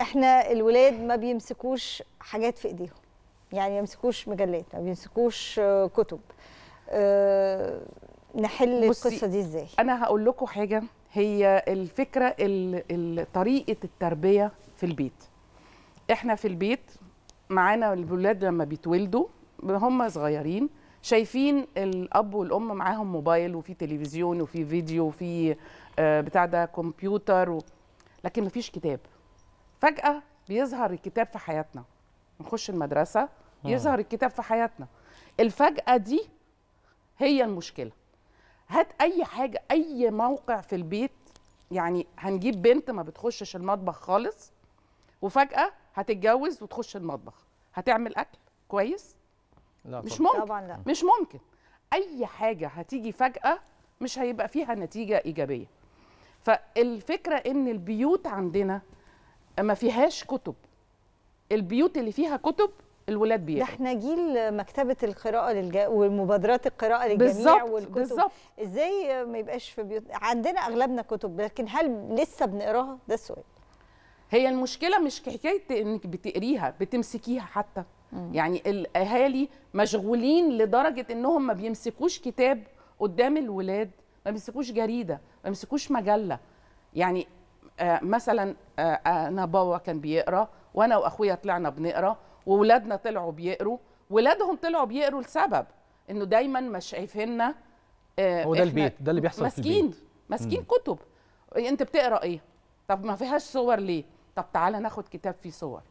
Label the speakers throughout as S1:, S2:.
S1: احنا الولاد ما بيمسكوش حاجات في ايديهم يعني ما بيمسكوش مجلات ما بيمسكوش آه، كتب أه نحل القصه دي ازاي انا هقول لكم حاجه هي الفكره طريقه التربيه في البيت احنا في البيت معانا الولاد لما بيتولدوا هم صغيرين شايفين الاب والام معاهم موبايل وفي تلفزيون وفي فيديو وفي آه، بتاع ده كمبيوتر و... لكن مفيش كتاب فجاه بيظهر الكتاب في حياتنا نخش المدرسه آه. يظهر الكتاب في حياتنا الفجاه دي هي المشكله هات اي حاجه اي موقع في البيت يعني هنجيب بنت ما بتخشش المطبخ خالص وفجاه هتتجوز وتخش المطبخ هتعمل اكل كويس لا مش ممكن طبعا لا. مش ممكن اي حاجه هتيجي فجاه مش هيبقى فيها نتيجه ايجابيه فالفكره ان البيوت عندنا ما فيهاش كتب البيوت اللي فيها كتب الولاد بيقروا ده احنا جيل مكتبه القراءه للج... ومبادرات القراءه للجميع بالزبط والكتب بالظبط ازاي ما يبقاش في بيوت عندنا اغلبنا كتب لكن هل لسه بنقراها ده السؤال هي المشكله مش حكايه انك بتقريها بتمسكيها حتى مم. يعني الاهالي مشغولين لدرجه انهم ما بيمسكوش كتاب قدام الولاد ما بيمسكوش جريده ما بيمسكوش مجله يعني آه، مثلا آه، انا بابا كان بيقرا وانا واخويا طلعنا بنقرا واولادنا طلعوا بيقروا ولادهم طلعوا بيقروا لسبب انه دايما مش شايفيننا آه، هو ده البيت ده اللي بيحصل مسكين في البيت ماسكين كتب انت بتقرا ايه طب ما فيهاش صور ليه طب تعالى ناخد كتاب فيه صور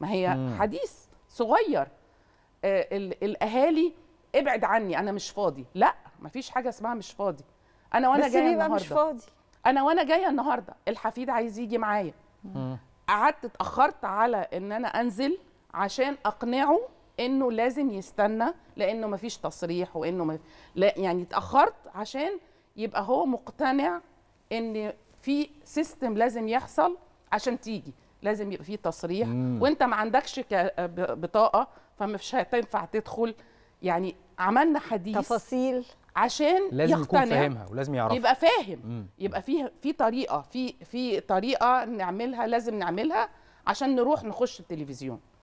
S1: ما هي مم. حديث صغير آه الاهالي ابعد عني انا مش فاضي لا ما فيش حاجه اسمها مش فاضي انا وانا جايه النهارده بس مش فاضي انا وانا جايه النهارده الحفيد عايز يجي معايا قعدت اتاخرت على ان انا انزل عشان اقنعه انه لازم يستنى لانه مفيش تصريح وانه مف... لا يعني اتاخرت عشان يبقى هو مقتنع ان في سيستم لازم يحصل عشان تيجي لازم يبقى في تصريح مم. وانت ما عندكش بطاقه فمش هتنفع تدخل يعني عملنا حديث تفاصيل عشان لازم يقتنع يكون فاهمها ولازم يعرفها يبقى فاهم مم. يبقى في في طريقه في في طريقه نعملها لازم نعملها عشان نروح نخش التلفزيون